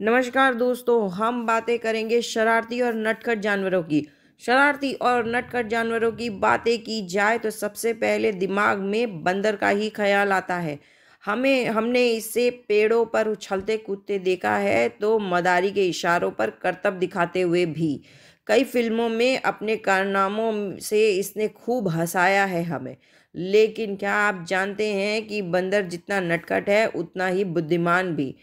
नमस्कार दोस्तों हम बातें करेंगे शरारती और नटखट जानवरों की शरारती और नटखट जानवरों की बातें की जाए तो सबसे पहले दिमाग में बंदर का ही ख्याल आता है हमें हमने इसे पेड़ों पर उछलते कूदते देखा है तो मदारी के इशारों पर करतब दिखाते हुए भी कई फिल्मों में अपने कारनामों से इसने खूब हंसाया है हमें लेकिन क्या आप जानते हैं कि बंदर जितना नटखट है उतना ही बुद्धिमान भी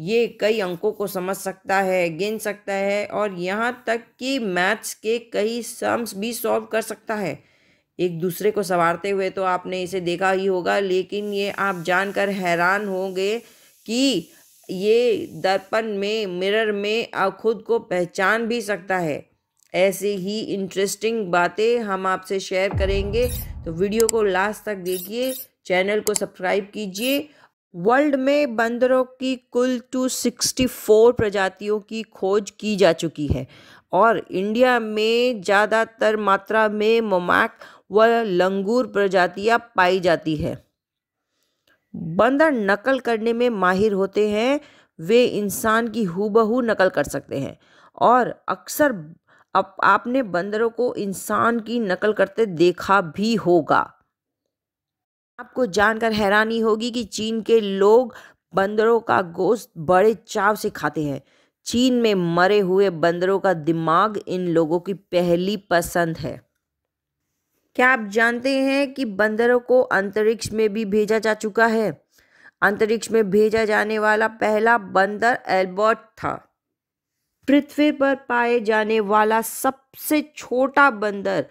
ये कई अंकों को समझ सकता है गिन सकता है और यहाँ तक कि मैथ्स के कई सम्स भी सॉल्व कर सकता है एक दूसरे को संवारते हुए तो आपने इसे देखा ही होगा लेकिन ये आप जानकर हैरान होंगे कि ये दर्पण में मिरर में खुद को पहचान भी सकता है ऐसे ही इंटरेस्टिंग बातें हम आपसे शेयर करेंगे तो वीडियो को लास्ट तक देखिए चैनल को सब्सक्राइब कीजिए वर्ल्ड में बंदरों की कुल 264 प्रजातियों की खोज की जा चुकी है और इंडिया में ज़्यादातर मात्रा में ममाक व लंगूर प्रजातियाँ पाई जाती है बंदर नकल करने में माहिर होते हैं वे इंसान की हूबहू नकल कर सकते हैं और अक्सर आप, आपने बंदरों को इंसान की नकल करते देखा भी होगा आपको जानकर हैरानी होगी कि चीन के लोग बंदरों का गोश्त बड़े चाव से खाते हैं चीन में मरे हुए बंदरों का दिमाग इन लोगों की पहली पसंद है क्या आप जानते हैं कि बंदरों को अंतरिक्ष में भी भेजा जा चुका है अंतरिक्ष में भेजा जाने वाला पहला बंदर एल्बर्ट था पृथ्वी पर पाए जाने वाला सबसे छोटा बंदर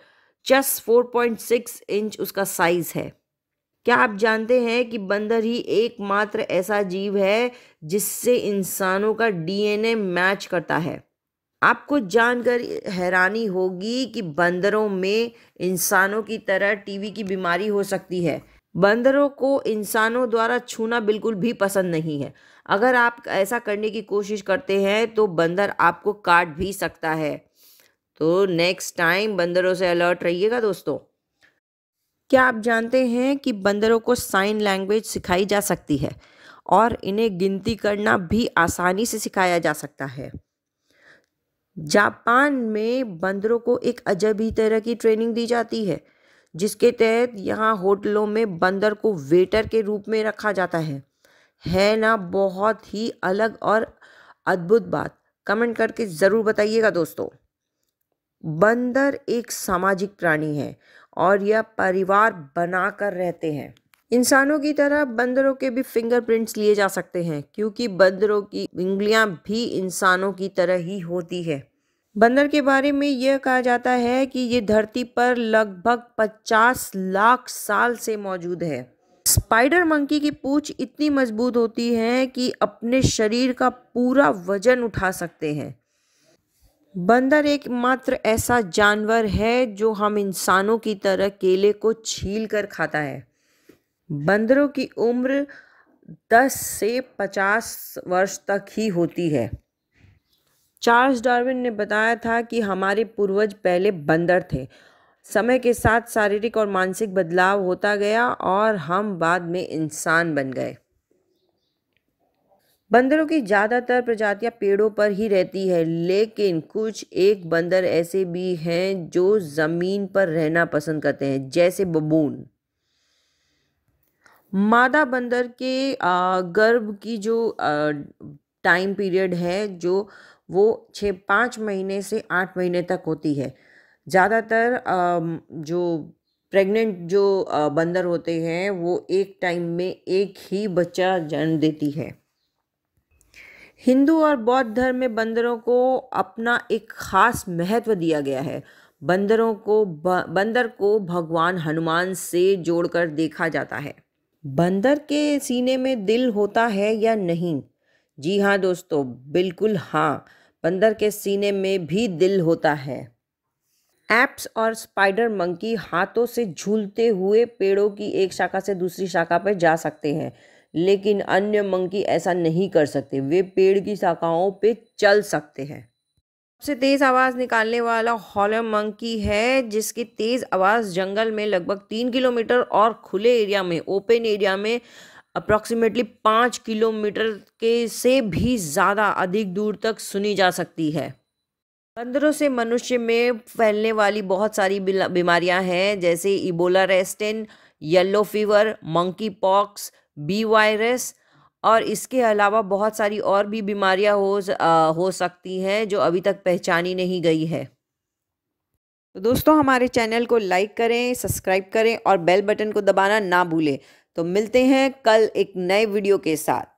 जस्ट 4.6 इंच उसका साइज है क्या आप जानते हैं कि बंदर ही एकमात्र ऐसा जीव है जिससे इंसानों का डीएनए मैच करता है आपको जानकर हैरानी होगी कि बंदरों में इंसानों की तरह टीवी की बीमारी हो सकती है बंदरों को इंसानों द्वारा छूना बिल्कुल भी पसंद नहीं है अगर आप ऐसा करने की कोशिश करते हैं तो बंदर आपको काट भी सकता है तो नेक्स्ट टाइम बंदरों से अलर्ट रहिएगा दोस्तों क्या आप जानते हैं कि बंदरों को साइन लैंग्वेज सिखाई जा सकती है और इन्हें गिनती करना भी आसानी से सिखाया जा सकता है जापान में बंदरों को एक अजब ही तरह की ट्रेनिंग दी जाती है जिसके तहत यहाँ होटलों में बंदर को वेटर के रूप में रखा जाता है है ना बहुत ही अलग और अद्भुत बात कमेंट करके ज़रूर बताइएगा दोस्तों बंदर एक सामाजिक प्राणी है और यह परिवार बनाकर रहते हैं इंसानों की तरह बंदरों के भी फिंगरप्रिंट्स लिए जा सकते हैं क्योंकि बंदरों की उंगलियां भी इंसानों की तरह ही होती है बंदर के बारे में यह कहा जाता है कि ये धरती पर लगभग 50 लाख साल से मौजूद है स्पाइडर मंकी की पूछ इतनी मजबूत होती है कि अपने शरीर का पूरा वजन उठा सकते हैं बंदर एक मात्र ऐसा जानवर है जो हम इंसानों की तरह केले को छील कर खाता है बंदरों की उम्र 10 से 50 वर्ष तक ही होती है चार्ल्स डार्विन ने बताया था कि हमारे पूर्वज पहले बंदर थे समय के साथ शारीरिक और मानसिक बदलाव होता गया और हम बाद में इंसान बन गए बंदरों की ज़्यादातर प्रजातियां पेड़ों पर ही रहती है लेकिन कुछ एक बंदर ऐसे भी हैं जो ज़मीन पर रहना पसंद करते हैं जैसे बबून मादा बंदर के गर्भ की जो टाइम पीरियड है जो वो छः पाँच महीने से आठ महीने तक होती है ज़्यादातर जो प्रेग्नेंट जो बंदर होते हैं वो एक टाइम में एक ही बच्चा जन्म देती है हिंदू और बौद्ध धर्म में बंदरों को अपना एक खास महत्व दिया गया है बंदरों को बंदर को भगवान हनुमान से जोड़कर देखा जाता है बंदर के सीने में दिल होता है या नहीं जी हाँ दोस्तों बिल्कुल हाँ बंदर के सीने में भी दिल होता है एप्स और स्पाइडर मंकी हाथों से झूलते हुए पेड़ों की एक शाखा से दूसरी शाखा पर जा सकते हैं लेकिन अन्य मंकी ऐसा नहीं कर सकते वे पेड़ की शाखाओं पे चल सकते हैं सबसे तेज़ आवाज़ निकालने वाला हॉलर मंकी है जिसकी तेज़ आवाज़ जंगल में लगभग तीन किलोमीटर और खुले एरिया में ओपन एरिया में अप्रॉक्सीमेटली पाँच किलोमीटर के से भी ज़्यादा अधिक दूर तक सुनी जा सकती है बंदरों से मनुष्य में फैलने वाली बहुत सारी बीमारियां हैं जैसे Ebola Reston yellow fever monkey pox B virus और इसके अलावा बहुत सारी और भी बीमारियां हो आ, हो सकती हैं जो अभी तक पहचानी नहीं गई है तो दोस्तों हमारे चैनल को लाइक करें सब्सक्राइब करें और बेल बटन को दबाना ना भूलें तो मिलते हैं कल एक नए वीडियो के साथ